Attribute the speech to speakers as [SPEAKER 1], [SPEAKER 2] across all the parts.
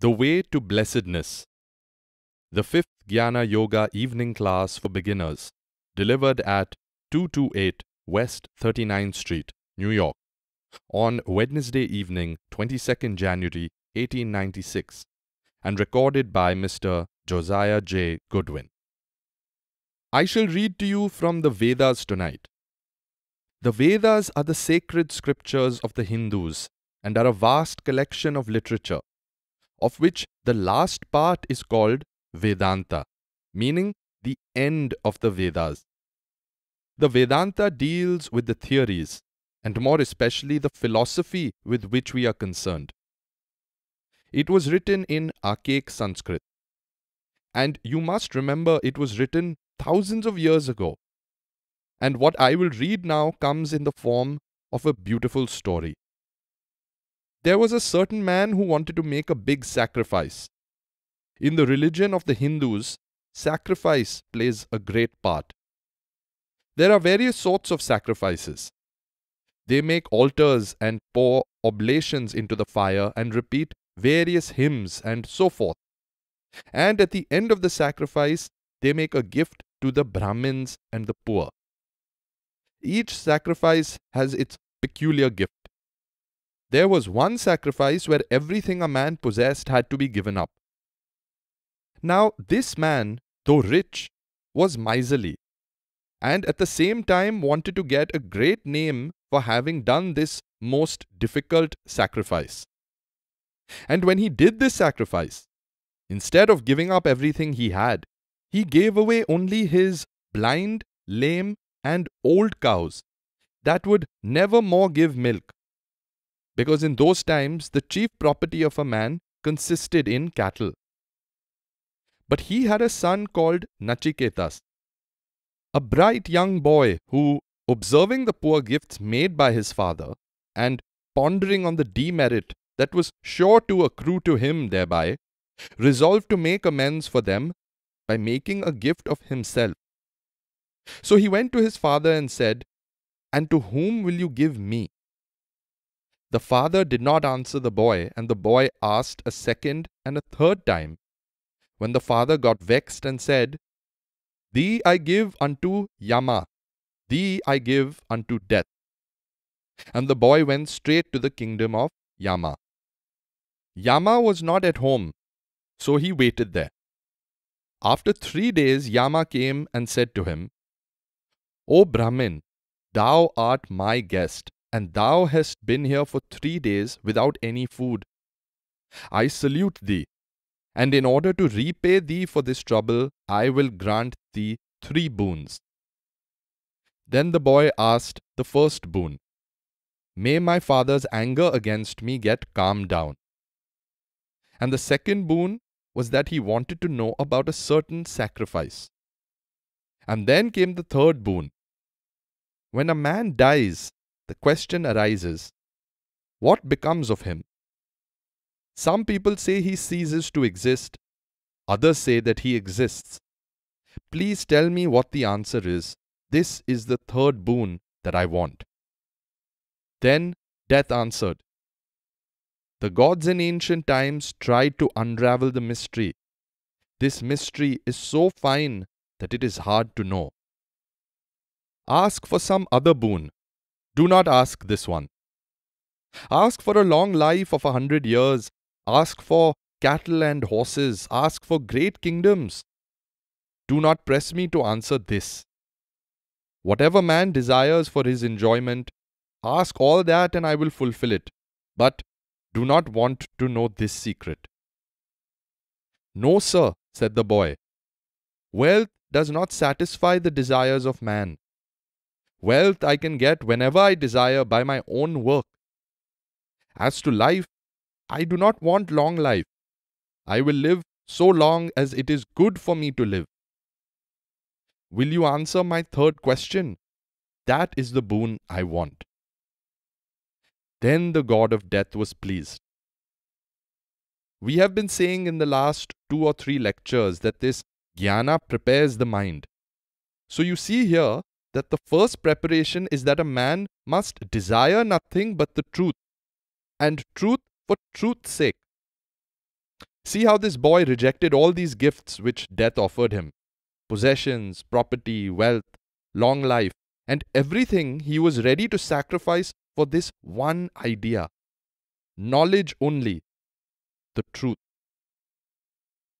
[SPEAKER 1] The Way to Blessedness, the fifth Jnana Yoga evening class for beginners, delivered at 228 West 39th Street, New York, on Wednesday evening, 22nd January 1896, and recorded by Mr. Josiah J. Goodwin. I shall read to you from the Vedas tonight. The Vedas are the sacred scriptures of the Hindus and are a vast collection of literature of which the last part is called Vedanta, meaning the end of the Vedas. The Vedanta deals with the theories, and more especially the philosophy with which we are concerned. It was written in archaic Sanskrit. And you must remember it was written thousands of years ago. And what I will read now comes in the form of a beautiful story there was a certain man who wanted to make a big sacrifice. In the religion of the Hindus, sacrifice plays a great part. There are various sorts of sacrifices. They make altars and pour oblations into the fire and repeat various hymns and so forth. And at the end of the sacrifice, they make a gift to the Brahmins and the poor. Each sacrifice has its peculiar gift. There was one sacrifice where everything a man possessed had to be given up. Now, this man, though rich, was miserly, and at the same time wanted to get a great name for having done this most difficult sacrifice. And when he did this sacrifice, instead of giving up everything he had, he gave away only his blind, lame, and old cows that would never more give milk, because in those times the chief property of a man consisted in cattle. But he had a son called Nachiketas, a bright young boy who, observing the poor gifts made by his father, and pondering on the demerit that was sure to accrue to him thereby, resolved to make amends for them by making a gift of himself. So he went to his father and said, And to whom will you give me? The father did not answer the boy, and the boy asked a second and a third time. When the father got vexed and said, Thee I give unto Yama, thee I give unto death. And the boy went straight to the kingdom of Yama. Yama was not at home, so he waited there. After three days, Yama came and said to him, O Brahmin, thou art my guest and thou hast been here for three days without any food. I salute thee, and in order to repay thee for this trouble, I will grant thee three boons. Then the boy asked the first boon May my father's anger against me get calmed down. And the second boon was that he wanted to know about a certain sacrifice. And then came the third boon. When a man dies, the question arises what becomes of him? Some people say he ceases to exist, others say that he exists. Please tell me what the answer is. This is the third boon that I want. Then death answered. The gods in ancient times tried to unravel the mystery. This mystery is so fine that it is hard to know. Ask for some other boon, do not ask this one. Ask for a long life of a hundred years. Ask for cattle and horses. Ask for great kingdoms. Do not press me to answer this. Whatever man desires for his enjoyment, ask all that and I will fulfill it. But do not want to know this secret. No, sir, said the boy. Wealth does not satisfy the desires of man. Wealth I can get whenever I desire by my own work. As to life, I do not want long life. I will live so long as it is good for me to live. Will you answer my third question? That is the boon I want. Then the god of death was pleased. We have been saying in the last two or three lectures that this jnana prepares the mind. So you see here that the first preparation is that a man must desire nothing but the truth, and truth for truth's sake. See how this boy rejected all these gifts which death offered him possessions, property, wealth, long life, and everything he was ready to sacrifice for this one idea knowledge only, the truth.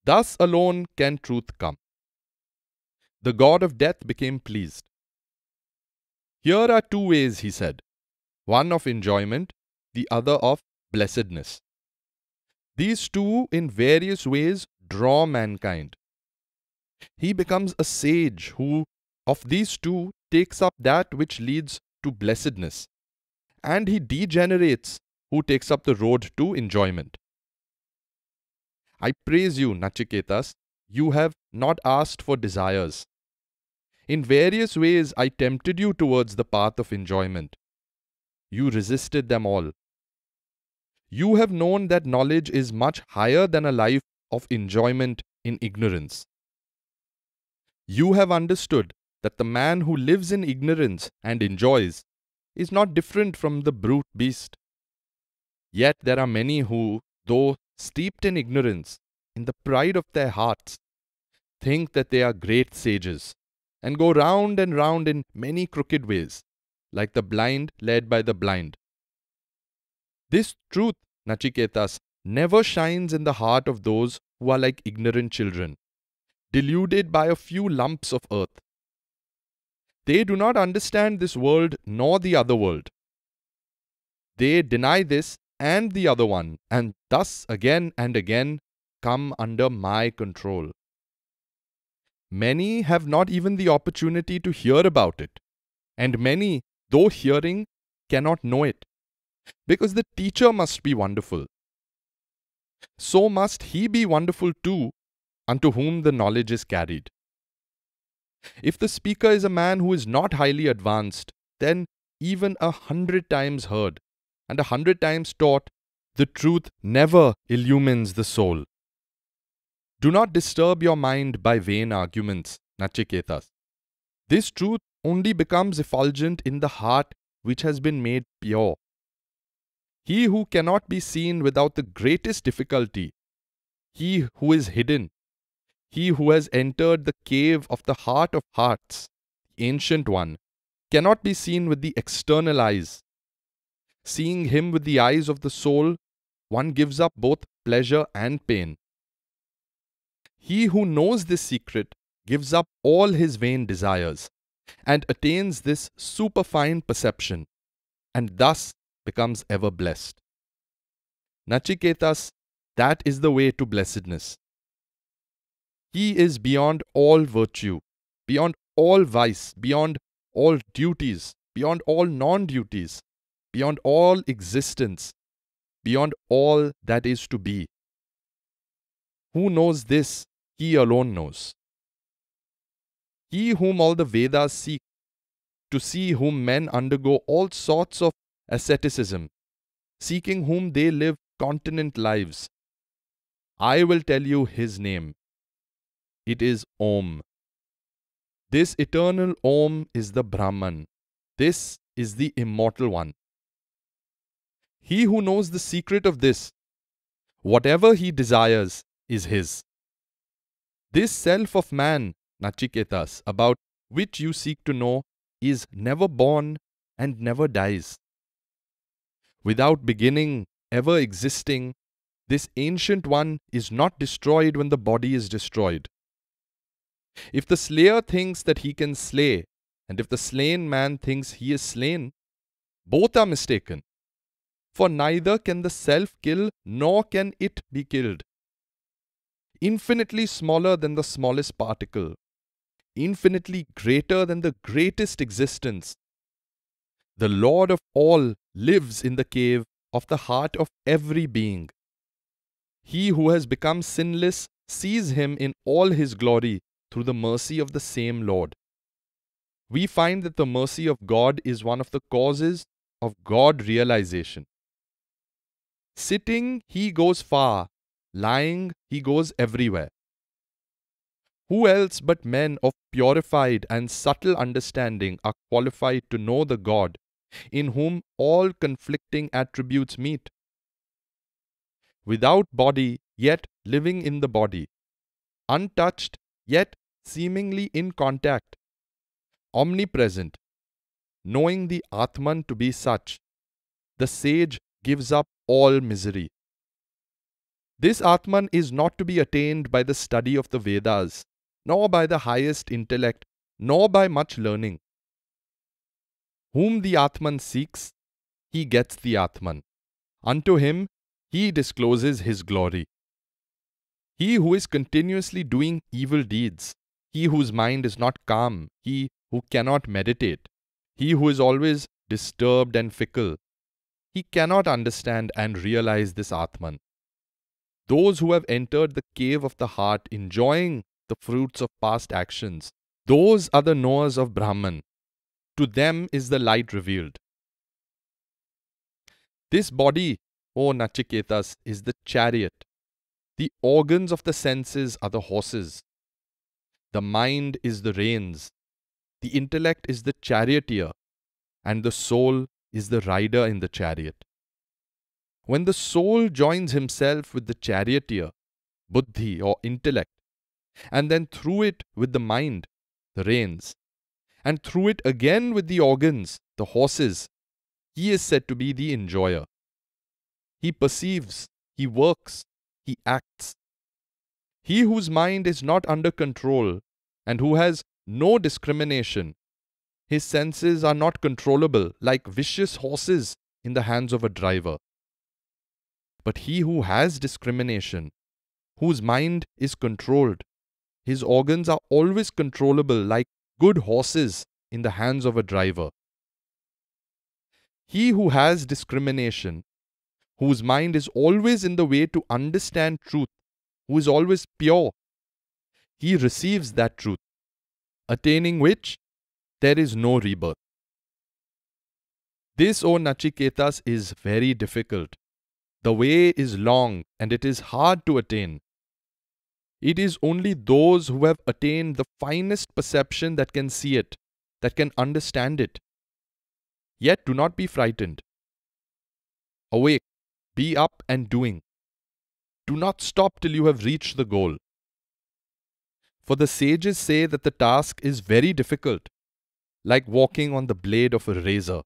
[SPEAKER 1] Thus alone can truth come. The god of death became pleased. Here are two ways, he said one of enjoyment, the other of blessedness. These two, in various ways, draw mankind. He becomes a sage who, of these two, takes up that which leads to blessedness, and he degenerates who takes up the road to enjoyment. I praise you, Nachiketas, you have not asked for desires, in various ways, I tempted you towards the path of enjoyment. You resisted them all. You have known that knowledge is much higher than a life of enjoyment in ignorance. You have understood that the man who lives in ignorance and enjoys is not different from the brute beast. Yet there are many who, though steeped in ignorance, in the pride of their hearts, think that they are great sages and go round and round in many crooked ways, like the blind led by the blind. This truth, Nachiketas, never shines in the heart of those who are like ignorant children, deluded by a few lumps of earth. They do not understand this world nor the other world. They deny this and the other one, and thus again and again come under my control. Many have not even the opportunity to hear about it, and many, though hearing, cannot know it, because the teacher must be wonderful. So must he be wonderful too, unto whom the knowledge is carried. If the speaker is a man who is not highly advanced, then even a hundred times heard and a hundred times taught, the truth never illumines the soul. Do not disturb your mind by vain arguments, Nachiketas. This truth only becomes effulgent in the heart which has been made pure. He who cannot be seen without the greatest difficulty, he who is hidden, he who has entered the cave of the heart of hearts, the ancient one, cannot be seen with the external eyes. Seeing him with the eyes of the soul, one gives up both pleasure and pain. He who knows this secret gives up all his vain desires and attains this superfine perception and thus becomes ever blessed. Nachiketas, that is the way to blessedness. He is beyond all virtue, beyond all vice, beyond all duties, beyond all non duties, beyond all existence, beyond all that is to be. Who knows this he alone knows. He whom all the Vedas seek, to see whom men undergo all sorts of asceticism, seeking whom they live continent lives. I will tell you his name. It is Om. This eternal Om is the Brahman. This is the immortal one. He who knows the secret of this, whatever he desires is his. This self of man, Nachiketas, about which you seek to know, is never born and never dies. Without beginning, ever existing, this ancient one is not destroyed when the body is destroyed. If the slayer thinks that he can slay, and if the slain man thinks he is slain, both are mistaken. For neither can the self kill, nor can it be killed infinitely smaller than the smallest particle, infinitely greater than the greatest existence. The Lord of all lives in the cave of the heart of every being. He who has become sinless sees him in all his glory through the mercy of the same Lord. We find that the mercy of God is one of the causes of God realization. Sitting, he goes far, lying, he goes everywhere. Who else but men of purified and subtle understanding are qualified to know the God in whom all conflicting attributes meet? Without body, yet living in the body, untouched, yet seemingly in contact, omnipresent, knowing the Atman to be such, the sage gives up all misery. This Atman is not to be attained by the study of the Vedas, nor by the highest intellect, nor by much learning. Whom the Atman seeks, he gets the Atman. Unto him, he discloses his glory. He who is continuously doing evil deeds, he whose mind is not calm, he who cannot meditate, he who is always disturbed and fickle, he cannot understand and realize this Atman those who have entered the cave of the heart, enjoying the fruits of past actions, those are the knowers of Brahman. To them is the light revealed. This body, O Nachiketas, is the chariot. The organs of the senses are the horses. The mind is the reins. The intellect is the charioteer. And the soul is the rider in the chariot. When the soul joins himself with the charioteer, buddhi or intellect, and then through it with the mind, the reins, and through it again with the organs, the horses, he is said to be the enjoyer. He perceives, he works, he acts. He whose mind is not under control and who has no discrimination, his senses are not controllable like vicious horses in the hands of a driver. But he who has discrimination, whose mind is controlled, his organs are always controllable like good horses in the hands of a driver. He who has discrimination, whose mind is always in the way to understand truth, who is always pure, he receives that truth, attaining which there is no rebirth. This, O Nachiketas, is very difficult. The way is long and it is hard to attain. It is only those who have attained the finest perception that can see it, that can understand it. Yet do not be frightened. Awake, be up and doing. Do not stop till you have reached the goal. For the sages say that the task is very difficult, like walking on the blade of a razor.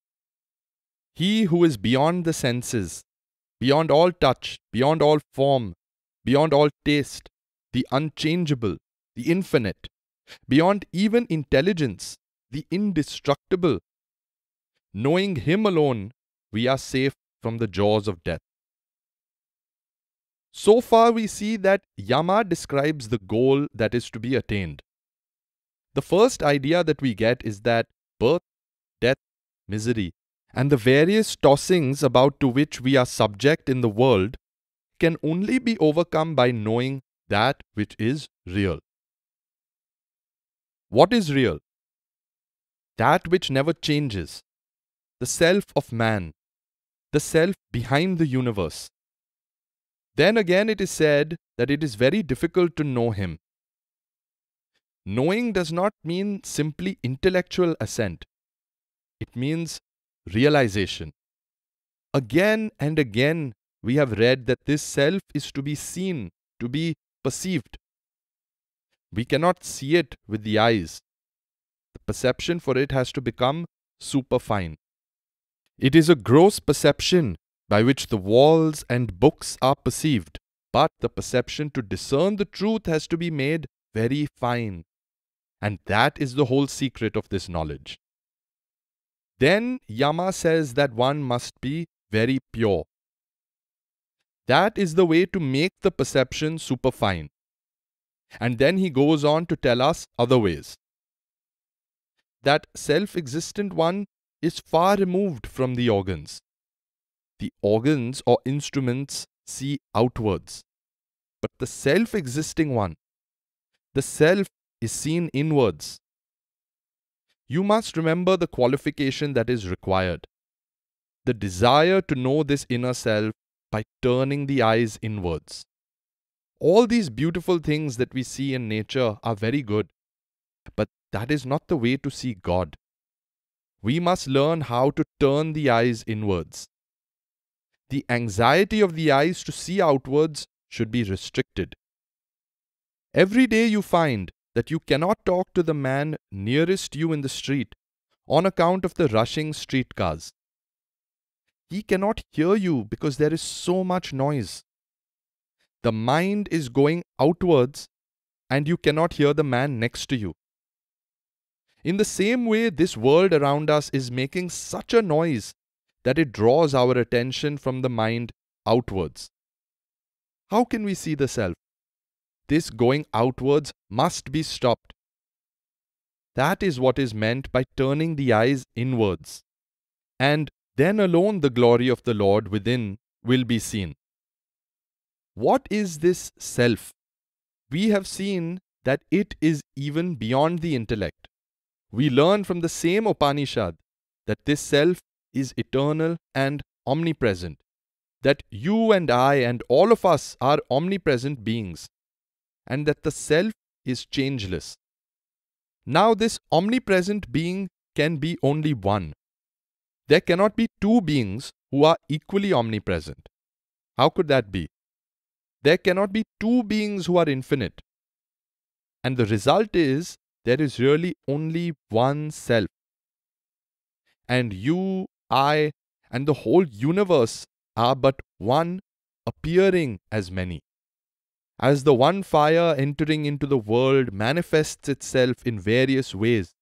[SPEAKER 1] He who is beyond the senses beyond all touch, beyond all form, beyond all taste, the unchangeable, the infinite, beyond even intelligence, the indestructible. Knowing Him alone, we are safe from the jaws of death. So far, we see that Yama describes the goal that is to be attained. The first idea that we get is that birth, death, misery and the various tossings about to which we are subject in the world can only be overcome by knowing that which is real. What is real? That which never changes, the self of man, the self behind the universe. Then again, it is said that it is very difficult to know him. Knowing does not mean simply intellectual assent, it means realization. Again and again, we have read that this self is to be seen, to be perceived. We cannot see it with the eyes. The perception for it has to become superfine. It is a gross perception by which the walls and books are perceived, but the perception to discern the truth has to be made very fine. And that is the whole secret of this knowledge. Then Yama says that one must be very pure. That is the way to make the perception superfine. And then he goes on to tell us other ways. That self existent one is far removed from the organs. The organs or instruments see outwards, but the self existing one, the self is seen inwards you must remember the qualification that is required the desire to know this inner self by turning the eyes inwards. All these beautiful things that we see in nature are very good, but that is not the way to see God. We must learn how to turn the eyes inwards. The anxiety of the eyes to see outwards should be restricted. Every day you find that you cannot talk to the man nearest you in the street on account of the rushing streetcars. He cannot hear you because there is so much noise. The mind is going outwards and you cannot hear the man next to you. In the same way, this world around us is making such a noise that it draws our attention from the mind outwards. How can we see the self? this going outwards must be stopped. That is what is meant by turning the eyes inwards. And then alone the glory of the Lord within will be seen. What is this self? We have seen that it is even beyond the intellect. We learn from the same Upanishad that this self is eternal and omnipresent, that you and I and all of us are omnipresent beings, and that the self is changeless. Now, this omnipresent being can be only one. There cannot be two beings who are equally omnipresent. How could that be? There cannot be two beings who are infinite. And the result is there is really only one self. And you, I, and the whole universe are but one appearing as many. As the one fire entering into the world manifests itself in various ways,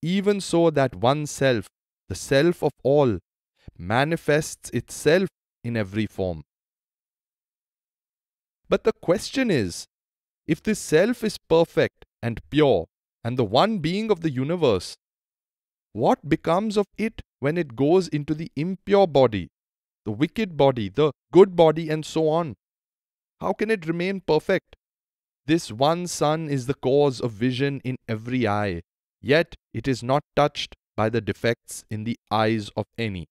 [SPEAKER 1] even so that one self, the self of all, manifests itself in every form. But the question is if this self is perfect and pure and the one being of the universe, what becomes of it when it goes into the impure body, the wicked body, the good body, and so on? How can it remain perfect? This one sun is the cause of vision in every eye, yet it is not touched by the defects in the eyes of any.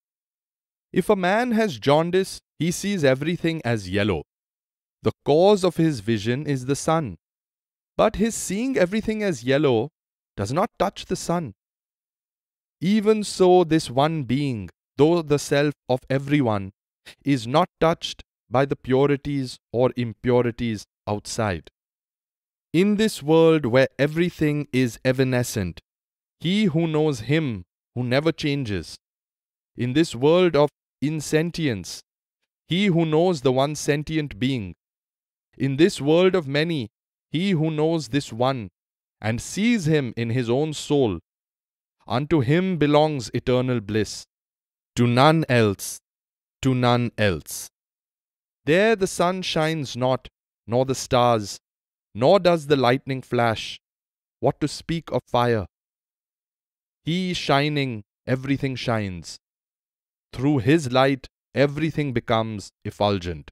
[SPEAKER 1] If a man has jaundice, he sees everything as yellow. The cause of his vision is the sun. But his seeing everything as yellow does not touch the sun. Even so, this one being, though the self of everyone, is not touched by the purities or impurities outside. In this world where everything is evanescent, he who knows him who never changes. In this world of insentience, he who knows the one sentient being. In this world of many, he who knows this one and sees him in his own soul. Unto him belongs eternal bliss. To none else, to none else. There the sun shines not, nor the stars, nor does the lightning flash. What to speak of fire? He shining, everything shines. Through his light, everything becomes effulgent.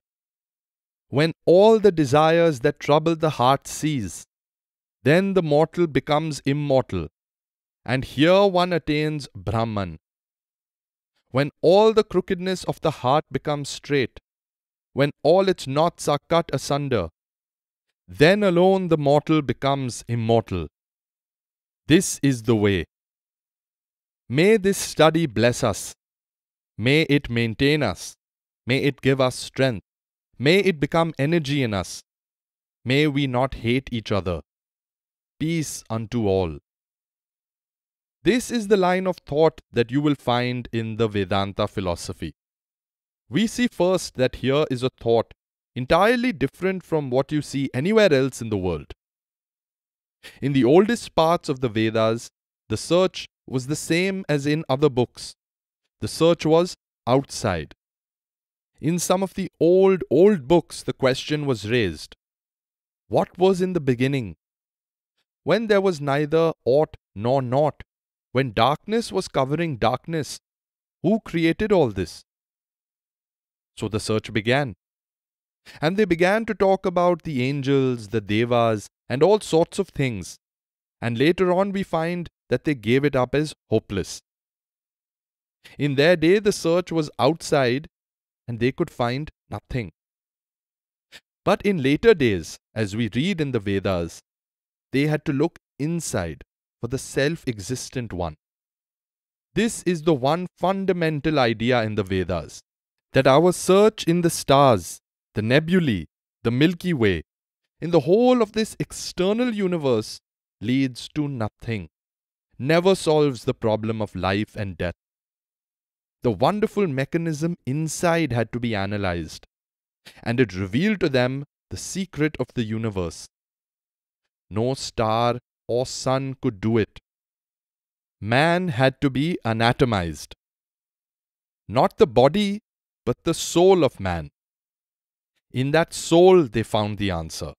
[SPEAKER 1] When all the desires that trouble the heart cease, then the mortal becomes immortal, and here one attains Brahman. When all the crookedness of the heart becomes straight, when all its knots are cut asunder. Then alone the mortal becomes immortal. This is the way. May this study bless us. May it maintain us. May it give us strength. May it become energy in us. May we not hate each other. Peace unto all. This is the line of thought that you will find in the Vedanta philosophy we see first that here is a thought entirely different from what you see anywhere else in the world. In the oldest parts of the Vedas, the search was the same as in other books. The search was outside. In some of the old, old books, the question was raised What was in the beginning? When there was neither aught nor nought, when darkness was covering darkness, who created all this? So the search began. And they began to talk about the angels, the devas, and all sorts of things. And later on, we find that they gave it up as hopeless. In their day, the search was outside and they could find nothing. But in later days, as we read in the Vedas, they had to look inside for the self existent one. This is the one fundamental idea in the Vedas that our search in the stars, the nebulae, the Milky Way, in the whole of this external universe leads to nothing, never solves the problem of life and death. The wonderful mechanism inside had to be analyzed, and it revealed to them the secret of the universe. No star or sun could do it. Man had to be anatomized. Not the body but the soul of man. In that soul, they found the answer.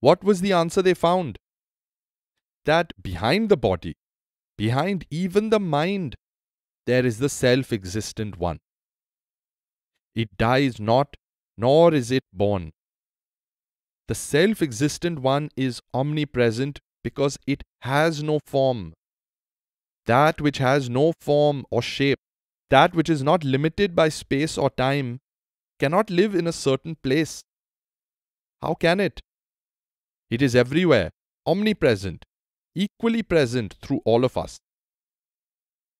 [SPEAKER 1] What was the answer they found? That behind the body, behind even the mind, there is the self existent one. It dies not, nor is it born. The self existent one is omnipresent because it has no form. That which has no form or shape that which is not limited by space or time, cannot live in a certain place. How can it? It is everywhere, omnipresent, equally present through all of us.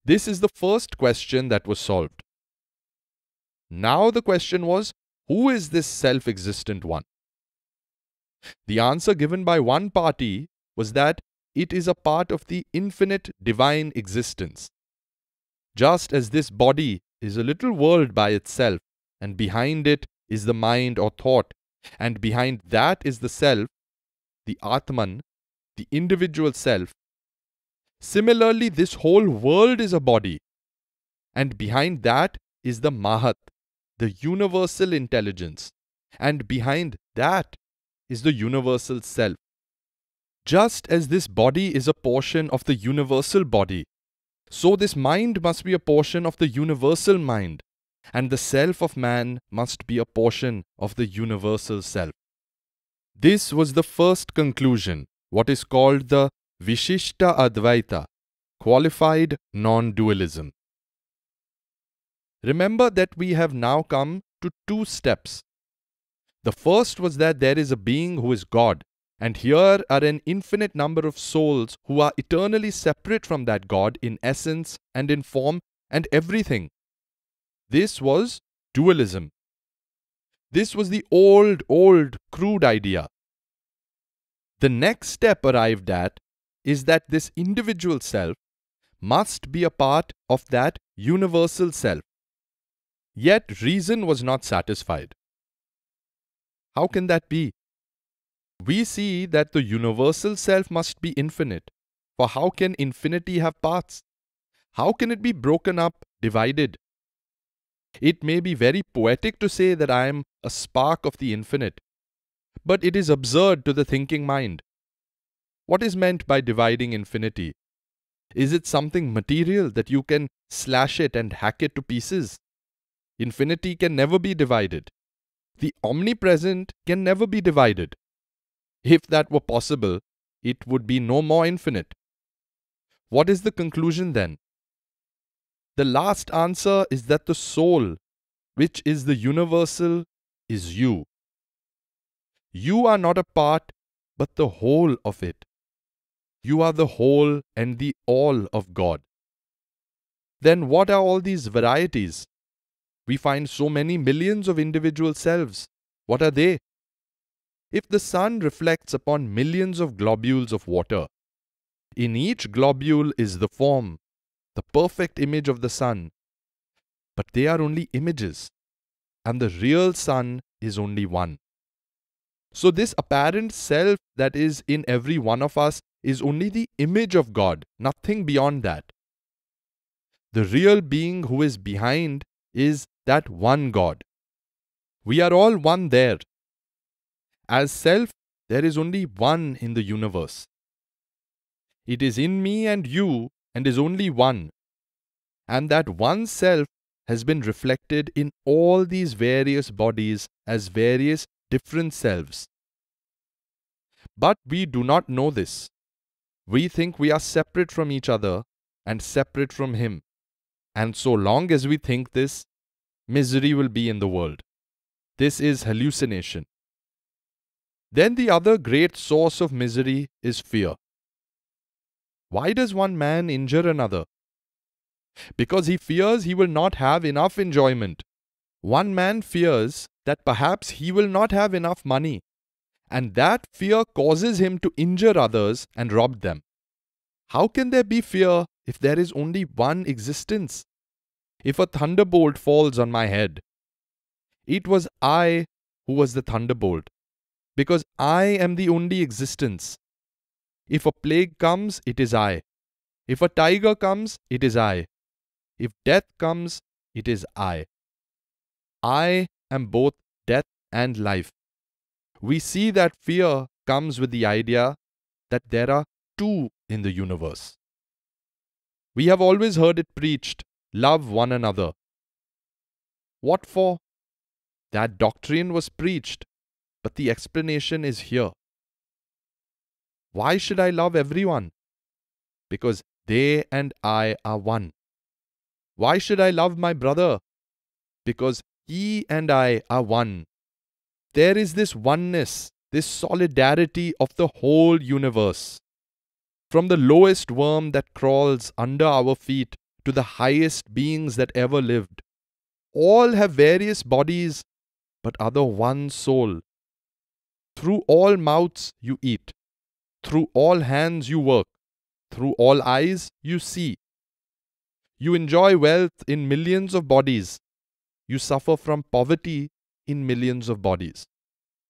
[SPEAKER 1] This is the first question that was solved. Now the question was, who is this self existent one? The answer given by one party was that it is a part of the infinite divine existence. Just as this body is a little world by itself, and behind it is the mind or thought, and behind that is the self, the Atman, the individual self. Similarly, this whole world is a body, and behind that is the Mahat, the universal intelligence, and behind that is the universal self. Just as this body is a portion of the universal body, so this mind must be a portion of the universal mind, and the self of man must be a portion of the universal self. This was the first conclusion, what is called the Vishishta Advaita, qualified non dualism. Remember that we have now come to two steps. The first was that there is a being who is God, and here are an infinite number of souls who are eternally separate from that God in essence and in form and everything. This was dualism. This was the old, old, crude idea. The next step arrived at is that this individual self must be a part of that universal self. Yet reason was not satisfied. How can that be? we see that the universal self must be infinite. For how can infinity have parts? How can it be broken up, divided? It may be very poetic to say that I am a spark of the infinite, but it is absurd to the thinking mind. What is meant by dividing infinity? Is it something material that you can slash it and hack it to pieces? Infinity can never be divided. The omnipresent can never be divided. If that were possible, it would be no more infinite. What is the conclusion then? The last answer is that the soul, which is the universal, is you. You are not a part, but the whole of it. You are the whole and the all of God. Then what are all these varieties? We find so many millions of individual selves. What are they? if the sun reflects upon millions of globules of water. In each globule is the form, the perfect image of the sun. But they are only images, and the real sun is only one. So, this apparent self that is in every one of us is only the image of God, nothing beyond that. The real being who is behind is that one God. We are all one there, as self, there is only one in the universe. It is in me and you and is only one. And that one self has been reflected in all these various bodies as various different selves. But we do not know this. We think we are separate from each other and separate from Him. And so long as we think this, misery will be in the world. This is hallucination. Then the other great source of misery is fear. Why does one man injure another? Because he fears he will not have enough enjoyment. One man fears that perhaps he will not have enough money, and that fear causes him to injure others and rob them. How can there be fear if there is only one existence? If a thunderbolt falls on my head, it was I who was the thunderbolt because I am the only existence. If a plague comes, it is I. If a tiger comes, it is I. If death comes, it is I. I am both death and life. We see that fear comes with the idea that there are two in the universe. We have always heard it preached love one another. What for? That doctrine was preached but the explanation is here. Why should I love everyone? Because they and I are one. Why should I love my brother? Because he and I are one. There is this oneness, this solidarity of the whole universe. From the lowest worm that crawls under our feet to the highest beings that ever lived, all have various bodies but are the one soul through all mouths you eat, through all hands you work, through all eyes you see. You enjoy wealth in millions of bodies, you suffer from poverty in millions of bodies.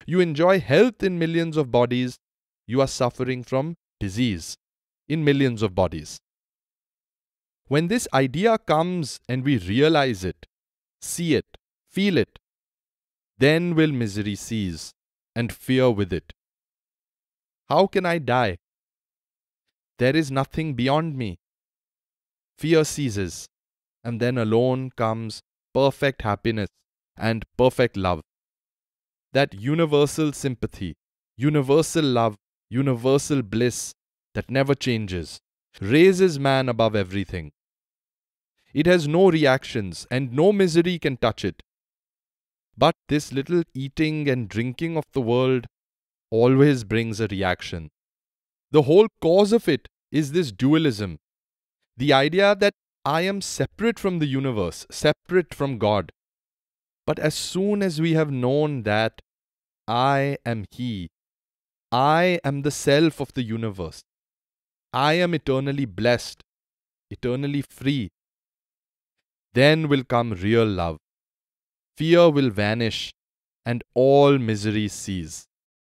[SPEAKER 1] You enjoy health in millions of bodies, you are suffering from disease in millions of bodies. When this idea comes and we realize it, see it, feel it, then will misery cease and fear with it. How can I die? There is nothing beyond me. Fear ceases, and then alone comes perfect happiness and perfect love. That universal sympathy, universal love, universal bliss that never changes, raises man above everything. It has no reactions, and no misery can touch it. But this little eating and drinking of the world always brings a reaction. The whole cause of it is this dualism the idea that I am separate from the universe, separate from God. But as soon as we have known that I am He, I am the self of the universe, I am eternally blessed, eternally free, then will come real love fear will vanish and all misery cease.